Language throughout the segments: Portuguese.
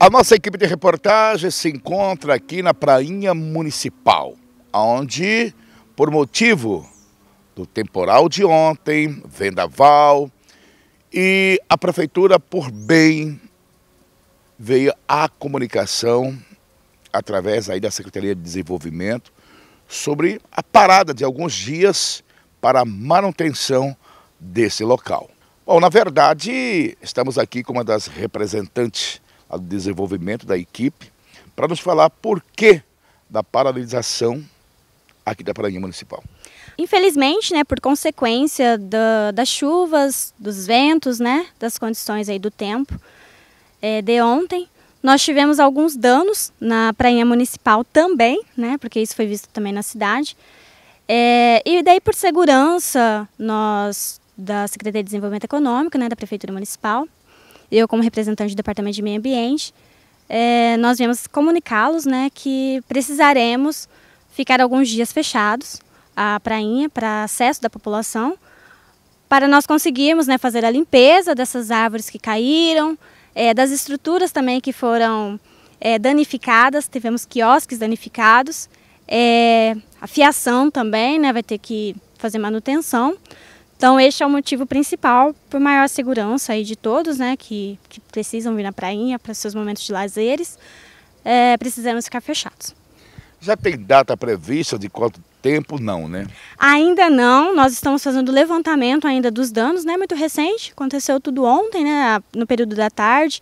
A nossa equipe de reportagem se encontra aqui na Prainha Municipal, onde, por motivo do temporal de ontem, vendaval, e a prefeitura, por bem, veio a comunicação, através aí da Secretaria de Desenvolvimento, sobre a parada de alguns dias para a manutenção desse local. Bom, na verdade, estamos aqui com uma das representantes ao desenvolvimento da equipe, para nos falar por que da paralisação aqui da Paraninha Municipal. Infelizmente, né, por consequência das chuvas, dos ventos, né, das condições aí do tempo é, de ontem, nós tivemos alguns danos na prainha municipal também, né, porque isso foi visto também na cidade. É, e daí, por segurança, nós da Secretaria de Desenvolvimento Econômico, né, da Prefeitura Municipal, eu como representante do Departamento de Meio Ambiente, é, nós viemos comunicá-los né, que precisaremos ficar alguns dias fechados a prainha para acesso da população, para nós conseguirmos né, fazer a limpeza dessas árvores que caíram, é, das estruturas também que foram é, danificadas, tivemos quiosques danificados, é, a fiação também né, vai ter que fazer manutenção. Então este é o motivo principal por maior segurança aí de todos, né, que, que precisam vir na prainha para seus momentos de lazeres, é, precisamos ficar fechados. Já tem data prevista de quanto tempo não, né? Ainda não, nós estamos fazendo levantamento ainda dos danos, né, muito recente, aconteceu tudo ontem, né, no período da tarde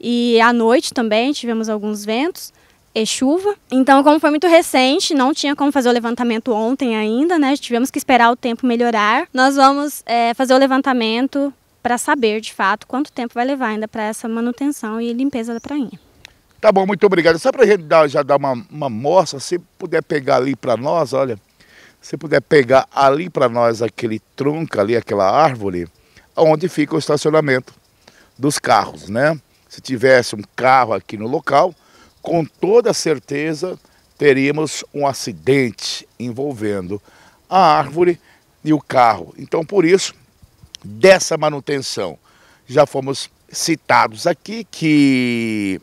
e à noite também tivemos alguns ventos e é chuva. Então, como foi muito recente, não tinha como fazer o levantamento ontem ainda, né? Tivemos que esperar o tempo melhorar. Nós vamos é, fazer o levantamento para saber de fato quanto tempo vai levar ainda para essa manutenção e limpeza da prainha. Tá bom, muito obrigado. Só para a gente dar, já dar uma, uma mostra, se puder pegar ali para nós, olha, se puder pegar ali para nós aquele tronco ali, aquela árvore, onde fica o estacionamento dos carros, né? Se tivesse um carro aqui no local, com toda certeza teríamos um acidente envolvendo a árvore e o carro. Então, por isso, dessa manutenção, já fomos citados aqui que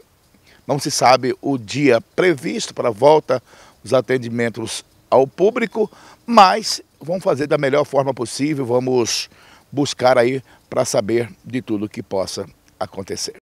não se sabe o dia previsto para a volta dos atendimentos ao público, mas vamos fazer da melhor forma possível, vamos buscar aí para saber de tudo que possa acontecer.